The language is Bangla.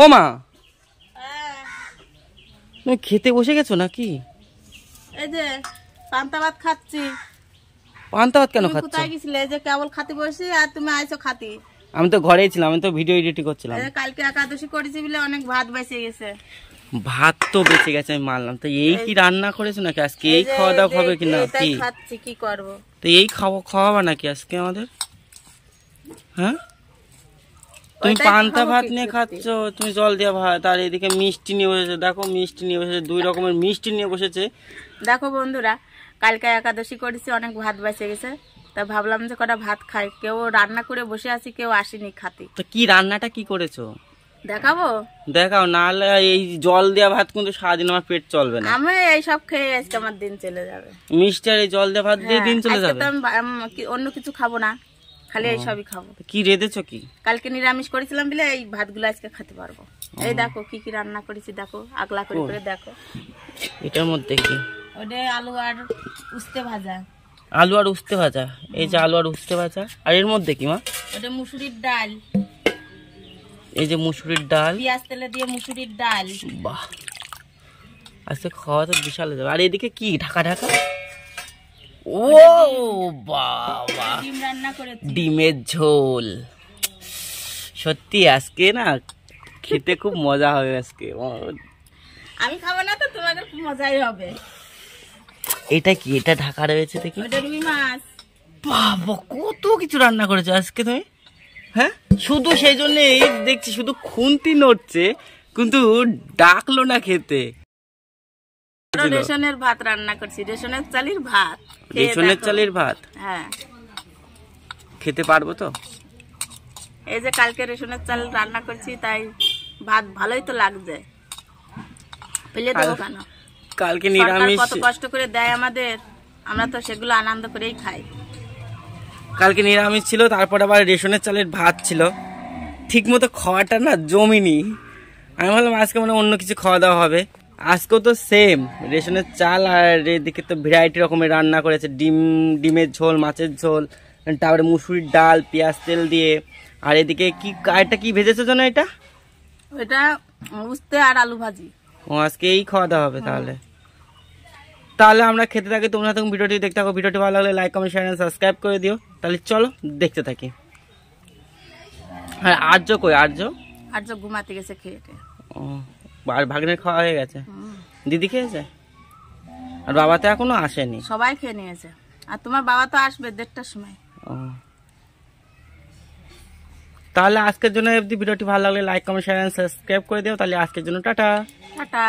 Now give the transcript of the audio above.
ও মা তুমি খেতে বসে গেছো নাকি এই যে পান্তা ভাত খাচ্ছি পান্তা ভাত কেন খাচ্ছো কোথায় গেছিলে যে কেবল খাতে বসে আর তুমি আইছো খাতি আমি তো ঘরেই ছিলাম আমি তো ভিডিও এডিটিং করছিলাম কালকে একাদশী করেছি বলে অনেক ভাত বেঁচে গেছে ভাত তো বেঁচে গেছে আমি মানলাম তো এই কি রান্না করেছো নাকি আজকে এই খাওয়া দাওয়া হবে কি না কি খাচ্ছি কি করবো তো এই খাওয়া খাওয়াবা নাকি আজকে আমাদের হ্যাঁ তুমি পান্তা ভাত নিয়ে খাচ্ছ তুমি জল দেওয়া ভাত আর এদিকে মিষ্টি নিয়ে বসেছে দেখো মিষ্টি নিয়ে বসেছে দুই রকমের মিষ্টি নিয়ে বসেছে দেখো বন্ধুরা কালকে একাদশী করেছি অনেক ভাত বেঁচে গেছে তা ভাবলাম যে কটা ভাত খাই কেউ রান্না করে বসে আছি কেউ আসেনি খাতে তো কি রান্নাটা কি করেছো দেখাবো দেখাও নাহলে এই জল দেওয়া ভাত কিন্তু সারাদিন আমার পেট চলবে না আমি এইসব খেয়ে আজকে আমার দিন চলে যাবে মিষ্টি আর জল দেওয়া ভাত দিয়ে হ্যাঁ, দিন চলে যাবে আমি অন্য কিছু খাবো না খালি এই সবই খাবো কি রেদেছ কি কালকে নিরামিষ করেছিলাম বলে এই ভাতগুলো আজকে খেতে পারবো এই দেখো কি কি রান্না করেছি দেখো আগলা করে করে দেখো এটার মধ্যে কি ওটা আলু আর উস্তে ভাজা আলু আর উস্তে ভাজা এই যে আলু আর উস্তে ভাজা আর এর মধ্যে কি মা ওটা মুসুরির ডাল এই যে মুসুরির ডাল পেঁয়াজ তেলে দিয়ে মুসুরির ডাল বাহ আজকে খাওয়া তো বিশাল আর এদিকে কি ঢাকা ঢাকা ও বাবা ডিমের ঝোল সত্যি আজকে না খেতে খুব মজা হবে আজকে আমি খাবো না তো তোমাদের খুব মজাই হবে এটা কি এটা ঢাকা রয়েছে দেখি মাছ বাবা কত কিছু রান্না করেছো আজকে তুমি হ্যাঁ শুধু সেই জন্য দেখছি শুধু খুন্তি নড়ছে কিন্তু ডাকলো না খেতে রেশনের ভাত রান্না করছি রেশনের চালির ভাত রেশনের চালির ভাত হ্যাঁ খেতে পারবো তো এই যে কালকে রেশনের চাল রান্না করছি তাই ভাত ভালোই তো লাগবে ফেলে দেবো কেন কালকে নিরামিষ কত কষ্ট করে দেয় আমাদের আমরা তো সেগুলো আনন্দ করেই খাই কালকে নিরামিষ ছিল তারপর আবার রেশনের চালের ভাত ছিল ঠিক মতো খাওয়াটা না জমিনি আমি ভাবলাম আজকে মানে অন্য কিছু খাওয়া দাওয়া হবে আজকেও তো সেম রেশনের চাল আর এদিকে তো ভ্যারাইটি রকমের রান্না করেছে ডিম ডিমের ঝোল মাছের ঝোল তারপরে মুসুরির ডাল পেঁয়াজ তেল দিয়ে আর এদিকে কি এটা কি ভেজেছো জানো এটা এটা উস্তে আর আলু ভাজি ও আজকে এই খাওয়া দাওয়া হবে তাহলে তাহলে আমরা খেতে থাকি তোমরা তখন ভিডিওটি দেখতে থাকো ভিডিওটি ভালো লাগলে লাইক কমেন্ট শেয়ার সাবস্ক্রাইব করে দিও তাহলে চলো দেখতে থাকি আর আর্য কই আর্য আর্য ঘুমাতে গেছে খেয়ে ও আর ভাগ্নের খাওয়া হয়ে গেছে দিদি খেয়েছে আর বাবা তো এখনো আসেনি সবাই খেয়ে নিয়েছে আর তোমার বাবা তো আসবে দেড়টার সময় ও তাহলে আজকের জন্য ভিডিওটি ভালো লাগলে লাইক কমেন্ট শেয়ার সাবস্ক্রাইব করে দিও তাহলে আজকের জন্য টাটা টাটা